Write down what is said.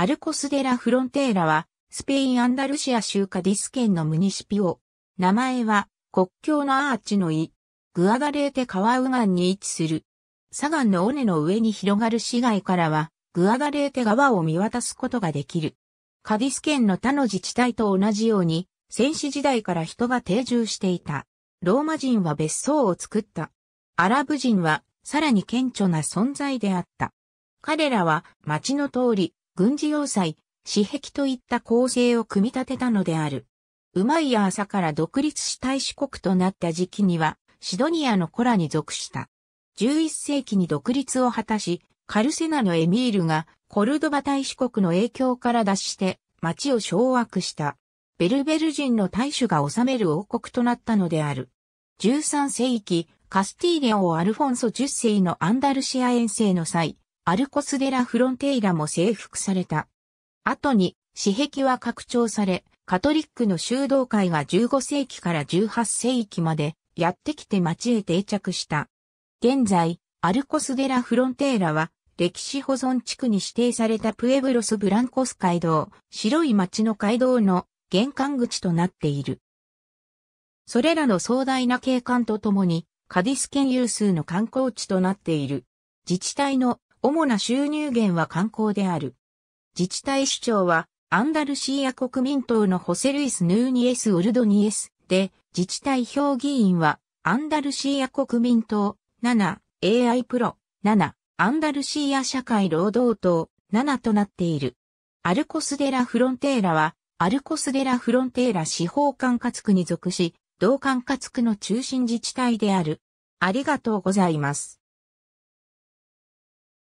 アルコスデラ・フロンテーラは、スペイン・アンダルシア州カディス県のムニシピオ。名前は、国境のアーチの井、グアガレーテ川右岸に位置する。左岸の尾根の上に広がる市街からは、グアガレーテ川を見渡すことができる。カディス県の他の自治体と同じように、戦死時代から人が定住していた。ローマ人は別荘を作った。アラブ人は、さらに顕著な存在であった。彼らは、町の通り、軍事要塞、死壁といった構成を組み立てたのである。ウマイヤーから独立し大使国となった時期には、シドニアのコラに属した。11世紀に独立を果たし、カルセナのエミールがコルドバ大使国の影響から脱して町を掌握した。ベルベル人の大使が治める王国となったのである。13世紀、カスティーレをアルフォンソ10世のアンダルシア遠征の際、アルコス・デラ・フロンテイラも征服された。後に、私壁は拡張され、カトリックの修道会が15世紀から18世紀までやってきて町へ定着した。現在、アルコス・デラ・フロンテイラは、歴史保存地区に指定されたプエブロス・ブランコス街道、白い町の街道の玄関口となっている。それらの壮大な景観とともに、カディス県有数の観光地となっている。自治体の主な収入源は観光である。自治体首長は、アンダルシーア国民党のホセルイス・ヌーニエス・ウルドニエスで、自治体評議員は、アンダルシーア国民党、7、AI プロ、7、アンダルシーア社会労働党、7となっている。アルコスデラ・フロンテーラは、アルコスデラ・フロンテーラ司法管轄区に属し、同管轄区の中心自治体である。ありがとうございます。